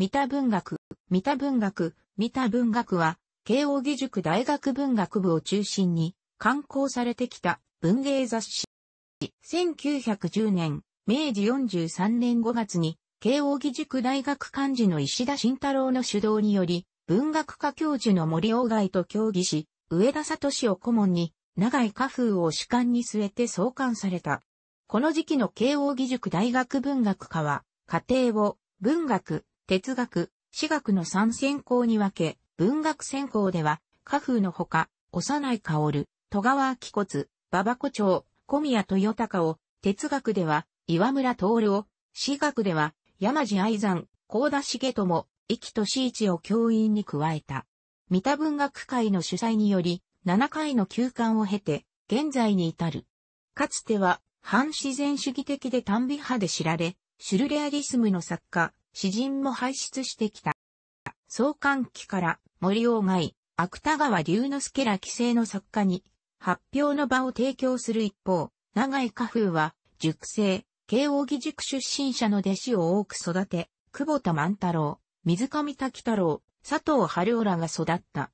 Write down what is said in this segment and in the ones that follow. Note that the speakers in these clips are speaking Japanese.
三田文学、三田文学、三田文学は、慶應義塾大学文学部を中心に、刊行されてきた文芸雑誌。1910年、明治43年5月に、慶應義塾大学幹事の石田慎太郎の主導により、文学科教授の森尾外と協議し、上田聡を顧問に、長井家風を主観に据えて創刊された。この時期の慶應義塾大学文学科は、家庭を、文学、哲学、私学の三専攻に分け、文学専攻では、家風のほか、幼い薫、戸川秋骨、馬場古町、小宮豊隆を、哲学では、岩村徹を、私学では、山地愛山、高田重友、生きとし一を教員に加えた。三田文学会の主催により、七回の休館を経て、現在に至る。かつては、反自然主義的で短美派で知られ、シュルレアリスムの作家、詩人も輩出してきた。創刊期から森鴎外、芥川龍之介ら規制の作家に発表の場を提供する一方、長井家風は塾生、慶応義塾出身者の弟子を多く育て、久保田万太郎、水上滝太郎、佐藤春夫らが育った。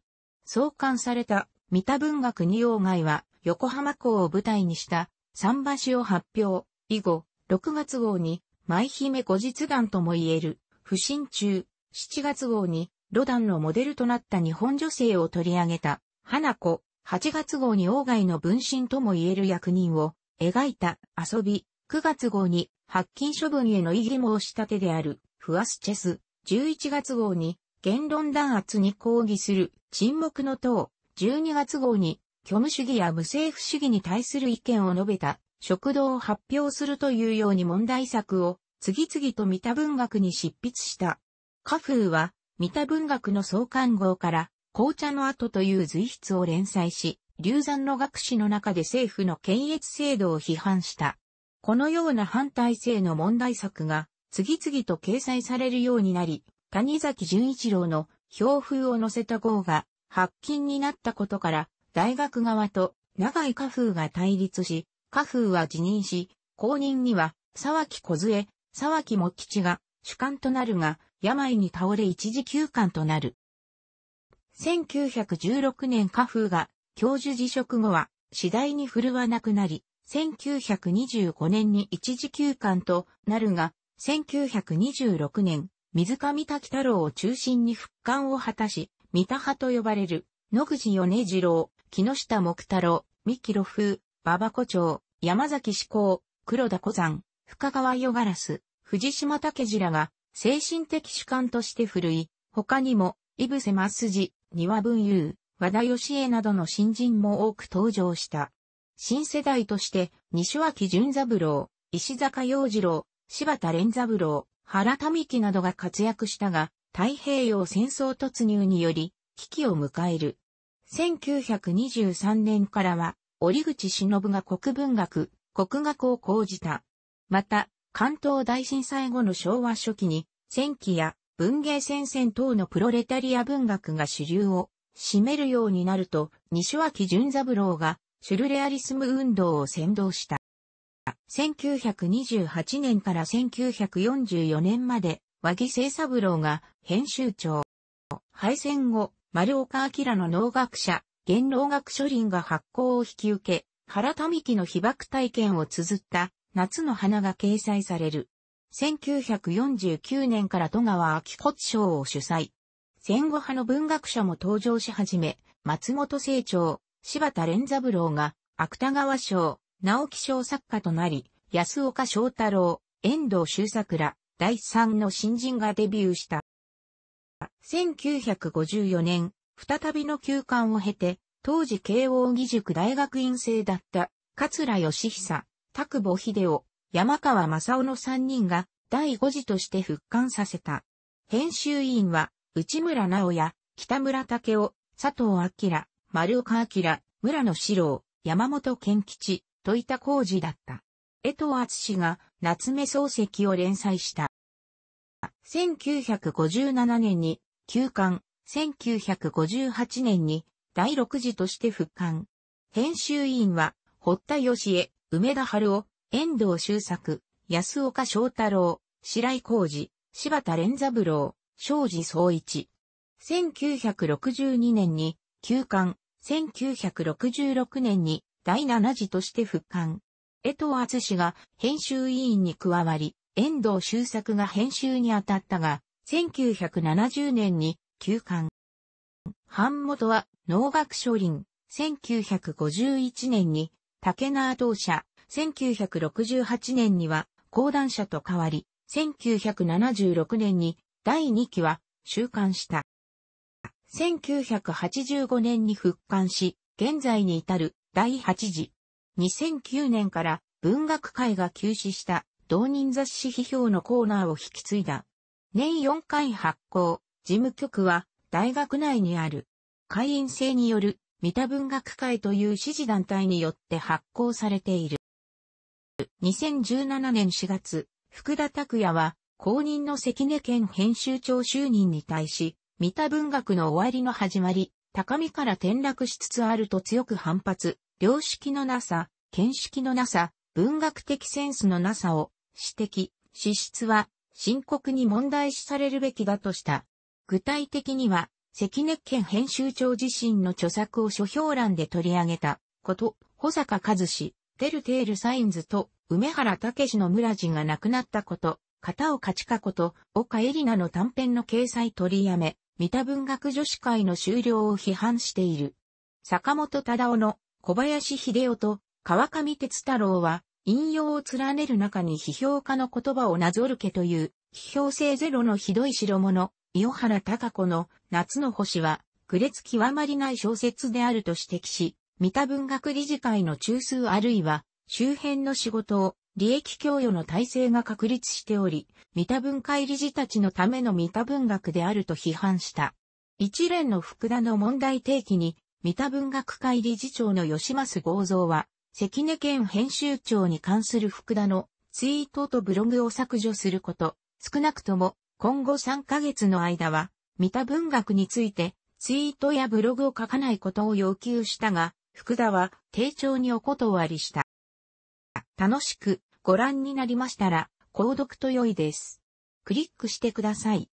創刊された三田文学二王外は横浜港を舞台にした桟橋を発表。以後、6月号に舞姫後日談とも言える、不審中、7月号に、ロダンのモデルとなった日本女性を取り上げた、花子、8月号に王外の分身とも言える役人を、描いた、遊び、9月号に、発禁処分への異議申し立てである、フアスチェス、11月号に、言論弾圧に抗議する、沈黙の党、12月号に、虚無主義や無政府主義に対する意見を述べた、食堂を発表するというように問題作を次々と三田文学に執筆した。家風は三田文学の創刊号から紅茶の後という随筆を連載し、流産の学士の中で政府の検閲制度を批判した。このような反対性の問題作が次々と掲載されるようになり、谷崎潤一郎の標風を載せた号が発禁になったことから、大学側と長井家風が対立し、家風は辞任し、後任には、沢木梢、沢木茂吉が主幹となるが、病に倒れ一時休館となる。1916年家風が教授辞職後は次第に振るわなくなり、1925年に一時休館となるが、1926年、水上滝太郎を中心に復刊を果たし、三田派と呼ばれる、野口米次郎、木下木太郎、三木露風、馬場古町、山崎志功、黒田小山、深川ヨガラス、藤島竹次らが、精神的主観として振るい、他にも、イ伏セマスジ、丹羽文雄、和田義恵などの新人も多く登場した。新世代として、西脇淳三郎、石坂洋次郎、柴田連三郎、原民樹などが活躍したが、太平洋戦争突入により、危機を迎える。1923年からは、折口忍が国文学、国学を講じた。また、関東大震災後の昭和初期に、戦記や文芸戦線等のプロレタリア文学が主流を占めるようになると、西脇淳三郎がシュルレアリスム運動を先導した。1928年から1944年まで、和木清三郎が編集長。敗戦後、丸岡明の農学者、元老学書林が発行を引き受け、原民樹の被爆体験を綴った夏の花が掲載される。1949年から戸川秋骨賞を主催。戦後派の文学者も登場し始め、松本清張、柴田連三郎が芥川賞、直木賞作家となり、安岡翔太郎、遠藤周作ら、第3の新人がデビューした。1954年、再びの休館を経て、当時慶応義塾大学院生だった、桂義久、田久保秀夫、山川正夫の三人が第五次として復刊させた。編集委員は、内村直也、北村武夫、佐藤明、丸岡明、村野史郎、山本健吉、といた工事だった。江藤敦が夏目漱石を連載した。1957年に、休刊、1958年に第6次として復刊。編集委員は、堀田義恵、梅田春夫、遠藤周作、安岡翔太郎、白井浩二、柴田連三郎、庄司総一。1962年に、休刊、1966年に、第7次として復刊。江藤厚氏が編集委員に加わり、遠藤周作が編集に当たったが、1970年に休館。版元は農学書林、1951年に竹縄当社、1968年には講談社と変わり、1976年に第2期は収刊した。1985年に復刊し、現在に至る第8次。2009年から文学界が休止した同人雑誌批評のコーナーを引き継いだ。年4回発行、事務局は大学内にある会員制による三田文学会という支持団体によって発行されている。2017年4月、福田拓也は公認の関根県編集長就任に対し、三田文学の終わりの始まり、高みから転落しつつあると強く反発、良識のなさ、見識のなさ、文学的センスのなさを指摘、資質は深刻に問題視されるべきだとした。具体的には、関根県編集長自身の著作を書評欄で取り上げたこと、保坂和氏、テルテールサインズと梅原武の村地が亡くなったこと、片岡千佳子と岡恵里奈の短編の掲載取りやめ、三田文学女子会の終了を批判している。坂本忠夫の小林秀夫と川上哲太郎は、引用を連ねる中に批評家の言葉をなぞるけという、批評性ゼロのひどい代物、伊原隆子の夏の星は、愚劣極まりない小説であると指摘し、三田文学理事会の中枢あるいは、周辺の仕事を、利益供与の体制が確立しており、三田文会理事たちのための三田文学であると批判した。一連の福田の問題提起に、三田文学会理事長の吉増剛造は、関根県編集長に関する福田のツイートとブログを削除すること、少なくとも今後3ヶ月の間は、三田文学について、ツイートやブログを書かないことを要求したが、福田は、丁重にお断りした。楽しくご覧になりましたら、購読と良いです。クリックしてください。